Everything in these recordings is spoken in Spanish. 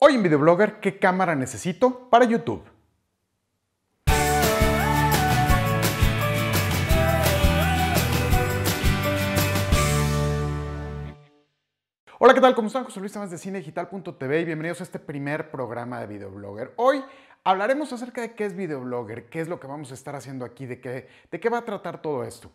Hoy en Videoblogger, ¿qué cámara necesito para YouTube? Hola, ¿qué tal? ¿Cómo están? José Luis Tamás de cinedigital.tv y bienvenidos a este primer programa de Videoblogger. Hoy hablaremos acerca de qué es Videoblogger, qué es lo que vamos a estar haciendo aquí, de qué, de qué va a tratar todo esto.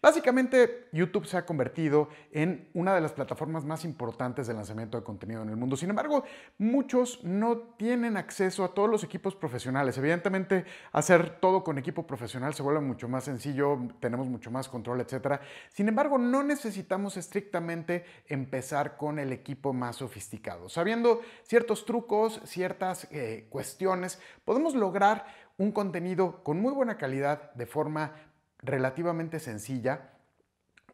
Básicamente, YouTube se ha convertido en una de las plataformas más importantes de lanzamiento de contenido en el mundo. Sin embargo, muchos no tienen acceso a todos los equipos profesionales. Evidentemente, hacer todo con equipo profesional se vuelve mucho más sencillo, tenemos mucho más control, etc. Sin embargo, no necesitamos estrictamente empezar con el equipo más sofisticado. Sabiendo ciertos trucos, ciertas eh, cuestiones, podemos lograr un contenido con muy buena calidad de forma relativamente sencilla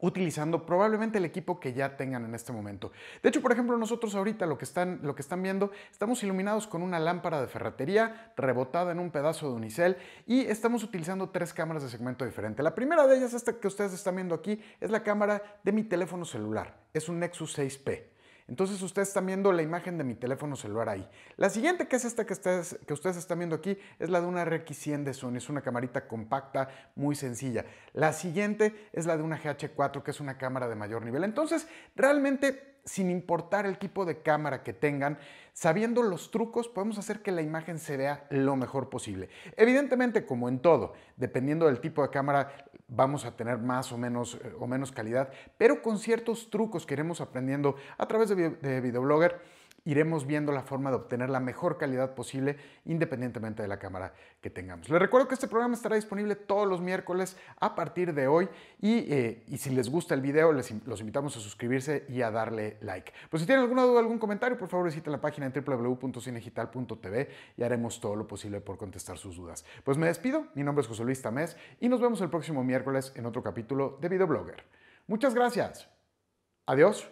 utilizando probablemente el equipo que ya tengan en este momento. De hecho, por ejemplo, nosotros ahorita lo que están, lo que están viendo, estamos iluminados con una lámpara de ferretería rebotada en un pedazo de unicel y estamos utilizando tres cámaras de segmento diferente. La primera de ellas, esta que ustedes están viendo aquí, es la cámara de mi teléfono celular. Es un Nexus 6P. Entonces ustedes están viendo la imagen de mi teléfono celular ahí. La siguiente, que es esta que ustedes, que ustedes están viendo aquí, es la de una RX100 de Sony. Es una camarita compacta, muy sencilla. La siguiente es la de una GH4, que es una cámara de mayor nivel. Entonces, realmente sin importar el tipo de cámara que tengan, sabiendo los trucos podemos hacer que la imagen se vea lo mejor posible. Evidentemente, como en todo, dependiendo del tipo de cámara vamos a tener más o menos, eh, o menos calidad, pero con ciertos trucos que iremos aprendiendo a través de de videoblogger iremos viendo la forma de obtener la mejor calidad posible independientemente de la cámara que tengamos. Les recuerdo que este programa estará disponible todos los miércoles a partir de hoy y, eh, si les gusta el video les, los invitamos a suscribirse y a darle like. Pues si tienen alguna duda, algún comentario, por favor visiten la página www.cinegital.tv y haremos todo lo posible por contestar sus dudas. Pues me despido, mi nombre es José Luis Tamés y nos vemos el próximo miércoles en otro capítulo de Videoblogger. Muchas gracias. Adiós.